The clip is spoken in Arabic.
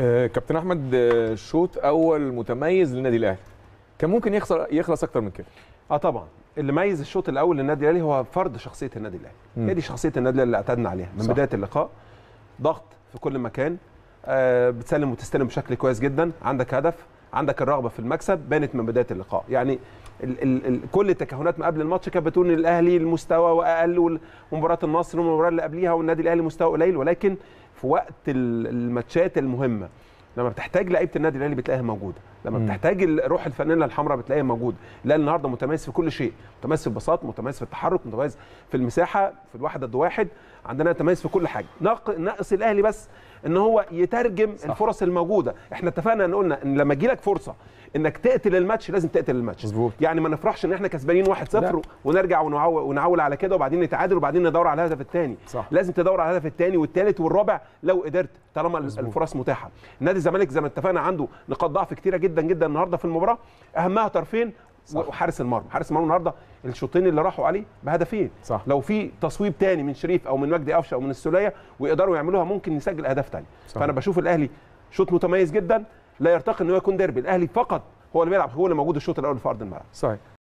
آه، كابتن احمد آه، شوط اول متميز للنادي الاهلي كان ممكن يخسر يخلص اكتر من كده اه طبعا اللي ميز الشوط الاول للنادي الاهلي هو فرض شخصيه النادي الاهلي هي دي شخصيه النادي الاهلي اللي اعتدنا عليها من صح. بدايه اللقاء ضغط في كل مكان آه بتسلم وتستلم بشكل كويس جدا عندك هدف عندك الرغبه في المكسب بانت من بدايه اللقاء يعني ال ال ال كل التكهنات ما قبل الماتش كانت بتقول ان الاهلي المستوى واقل ومباراه النصر والمباراه اللي قبليها والنادي الاهلي مستوى قليل ولكن في وقت الماتشات المهمه لما بتحتاج لعيبه النادي الاهلي بتلاقيها موجوده لما م. بتحتاج روح الفنانه الحمراء بتلاقيها موجوده الاهلي النهارده متميز في كل شيء متميز في البساط متميز في التحرك متميز في المساحه في الواحد ضد واحد عندنا تميز في كل حاجه ناقص الاهلي بس ان هو يترجم صح. الفرص الموجوده احنا اتفقنا ان قلنا ان لما تجيلك فرصه انك تقتل الماتش لازم تقتل الماتش مزبوط. يعني ما نفرحش ان احنا كسبانين 1-0 ونرجع ونعول على كده وبعدين نتعادل وبعدين ندور على الهدف الثاني لازم تدور على الهدف الثاني والثالث والرابع لو قدرت طالما الفرص متاحه نادي الزمالك زي ما اتفقنا عنده نقاط ضعف كتيره جدا جدا النهارده في المباراه اهمها طرفين وحارس المرمى حارس المرمى النهارده الشوطين اللي راحوا عليه بهدفين صح. لو في تصويب تاني من شريف او من مجدي قفشه او من السوليه ويقدروا يعملوها ممكن نسجل اهداف تاني صح. فانا بشوف الاهلي شوط متميز جدا لا يرتقي ان هو يكون ديربي الاهلي فقط هو اللي بيلعب هو اللي موجود الشوط الاول في ارض الملعب صحيح